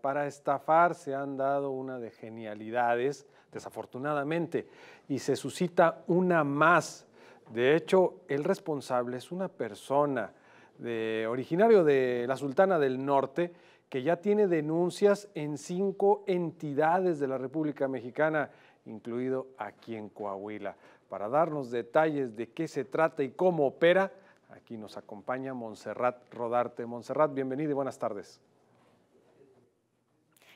para estafar se han dado una de genialidades, desafortunadamente, y se suscita una más. De hecho, el responsable es una persona de, originario de la Sultana del Norte que ya tiene denuncias en cinco entidades de la República Mexicana, incluido aquí en Coahuila. Para darnos detalles de qué se trata y cómo opera, aquí nos acompaña Monserrat Rodarte. Monserrat, bienvenido y buenas tardes.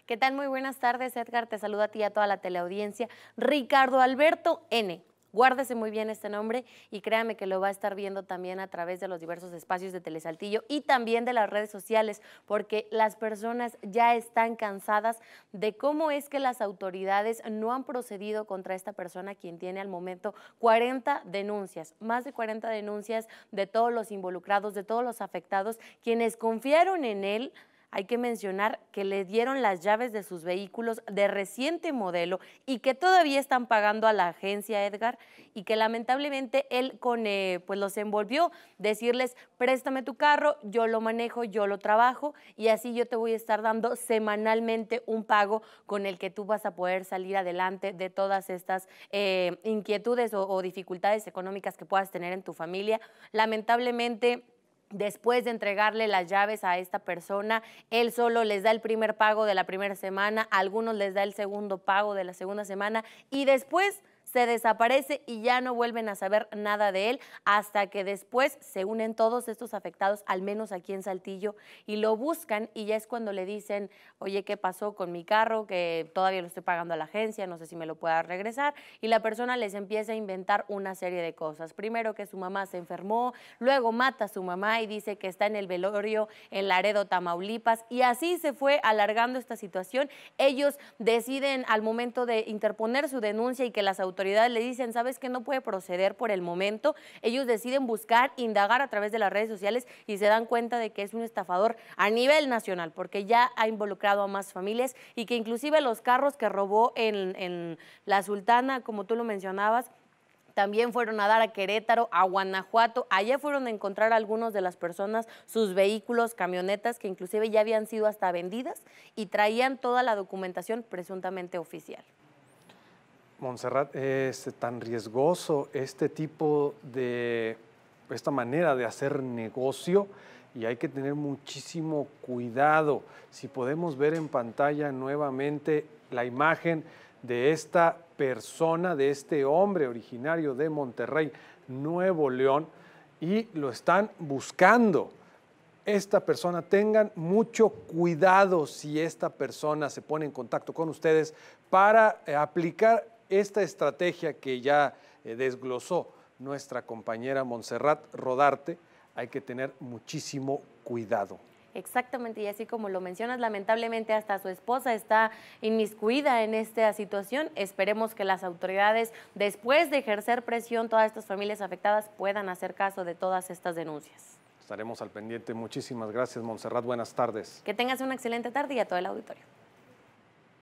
¿Qué tal? Muy buenas tardes, Edgar. Te saluda a ti y a toda la teleaudiencia. Ricardo Alberto N. Guárdese muy bien este nombre y créame que lo va a estar viendo también a través de los diversos espacios de Telesaltillo y también de las redes sociales, porque las personas ya están cansadas de cómo es que las autoridades no han procedido contra esta persona, quien tiene al momento 40 denuncias, más de 40 denuncias de todos los involucrados, de todos los afectados, quienes confiaron en él hay que mencionar que le dieron las llaves de sus vehículos de reciente modelo y que todavía están pagando a la agencia Edgar y que lamentablemente él con eh, pues los envolvió decirles préstame tu carro, yo lo manejo, yo lo trabajo y así yo te voy a estar dando semanalmente un pago con el que tú vas a poder salir adelante de todas estas eh, inquietudes o dificultades económicas que puedas tener en tu familia. Lamentablemente Después de entregarle las llaves a esta persona, él solo les da el primer pago de la primera semana, algunos les da el segundo pago de la segunda semana y después se desaparece y ya no vuelven a saber nada de él hasta que después se unen todos estos afectados, al menos aquí en Saltillo, y lo buscan y ya es cuando le dicen, oye, ¿qué pasó con mi carro? Que todavía lo estoy pagando a la agencia, no sé si me lo pueda regresar. Y la persona les empieza a inventar una serie de cosas. Primero que su mamá se enfermó, luego mata a su mamá y dice que está en el velorio en Laredo, Tamaulipas. Y así se fue alargando esta situación. Ellos deciden al momento de interponer su denuncia y que las autoridades le dicen, sabes que no puede proceder por el momento, ellos deciden buscar, indagar a través de las redes sociales y se dan cuenta de que es un estafador a nivel nacional, porque ya ha involucrado a más familias y que inclusive los carros que robó en, la Sultana, como tú lo mencionabas, también fueron a dar a Querétaro, a Guanajuato. Allá fueron a encontrar algunos de las personas sus vehículos, camionetas que inclusive ya habían sido hasta vendidas y traían toda la documentación presuntamente oficial. Montserrat, es tan riesgoso este tipo de, esta manera de hacer negocio y hay que tener muchísimo cuidado. Si podemos ver en pantalla nuevamente la imagen de esta persona, de este hombre originario de Monterrey, Nuevo León, y lo están buscando. Esta persona, tengan mucho cuidado si esta persona se pone en contacto con ustedes para eh, aplicar esta estrategia que ya eh, desglosó nuestra compañera Montserrat Rodarte, hay que tener muchísimo cuidado. Exactamente, y así como lo mencionas, lamentablemente hasta su esposa está inmiscuida en esta situación. Esperemos que las autoridades, después de ejercer presión, todas estas familias afectadas puedan hacer caso de todas estas denuncias. Estaremos al pendiente. Muchísimas gracias, Montserrat. Buenas tardes. Que tengas una excelente tarde y a todo el auditorio.